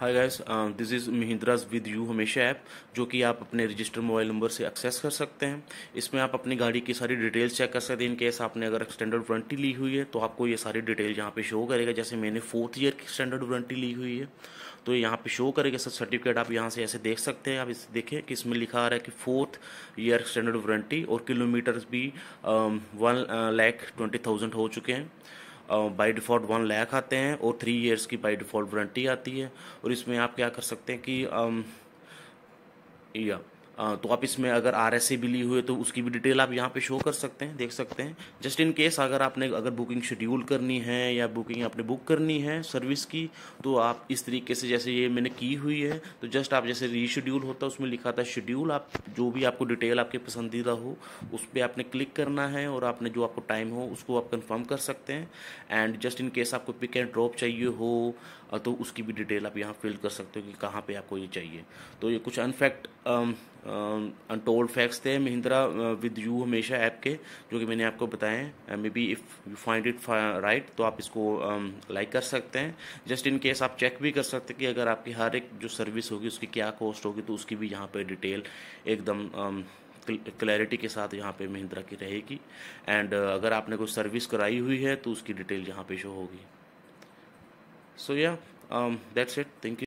hi guys this is Mahindra's with you हमेशा app जो कि आप अपने रजिस्टर मोबाइल नंबर से एक्सेस कर सकते हैं इसमें आप अपनी गाड़ी की सारी डिटेल्स चेक कर सकते हैं इन केस आपने अगर एक्सटेंडेड वारंटी ली हुई है तो आपको ये सारी डिटेल यहाँ पे शो करेगा जैसे मैंने फोर्थ ईयर की एक्सटेंडेड वारंटी ली हुई है तो यहाँ पे शो करेगा सर सर्टिफिकेट आप यहाँ से ऐसे देख सकते हैं आप इसे देखें कि इसमें लिखा आ रहा है कि फोर्थ ईयर एक्सटेंडेड वारंटी और किलोमीटर्स भी वन लैख ट्वेंटी थाउजेंड हो चुके हैं बाई डिफ़ॉल्ट वन लैक आते हैं और थ्री इयर्स की बाई डिफ़ॉल्ट वारंटी आती है और इसमें आप क्या कर सकते हैं कि या तो आप इसमें अगर आर एस भी ली हुए तो उसकी भी डिटेल आप यहाँ पे शो कर सकते हैं देख सकते हैं जस्ट इन केस अगर आपने अगर बुकिंग शेड्यूल करनी है या बुकिंग आपने बुक करनी है सर्विस की तो आप इस तरीके से जैसे ये मैंने की हुई है तो जस्ट आप जैसे रीशेड्यूल होता है उसमें लिखा था शेड्यूल आप जो भी आपको डिटेल आपके पसंदीदा हो उस पर आपने क्लिक करना है और आपने जो आपको टाइम हो उसको आप कन्फर्म कर सकते हैं एंड जस्ट इन केस आपको पिक एंड ड्रॉप चाहिए हो तो उसकी भी डिटेल आप यहाँ फिल कर सकते हो कि कहाँ पर आपको ये चाहिए तो ये कुछ अनफैक्ट अनटोल्ड फैक्ट्स थे महिंद्रा विद यू हमेशा ऐप के जो कि मैंने आपको बताए हैं may be if you find it right तो आप इसको लाइक कर सकते हैं जस्ट इन केस आप चेक भी कर सकते हैं कि अगर आपकी हर एक जो सर्विस होगी उसकी क्या कॉस्ट होगी तो उसकी भी यहाँ पर डिटेल एकदम क्लैरिटी के साथ यहाँ पे महिंद्रा की रहेगी एंड अगर आपने कोई सर्विस कराई हुई है तो उसकी डिटेल यहाँ पे शो होगी सो या दैट्स इट थैंक यू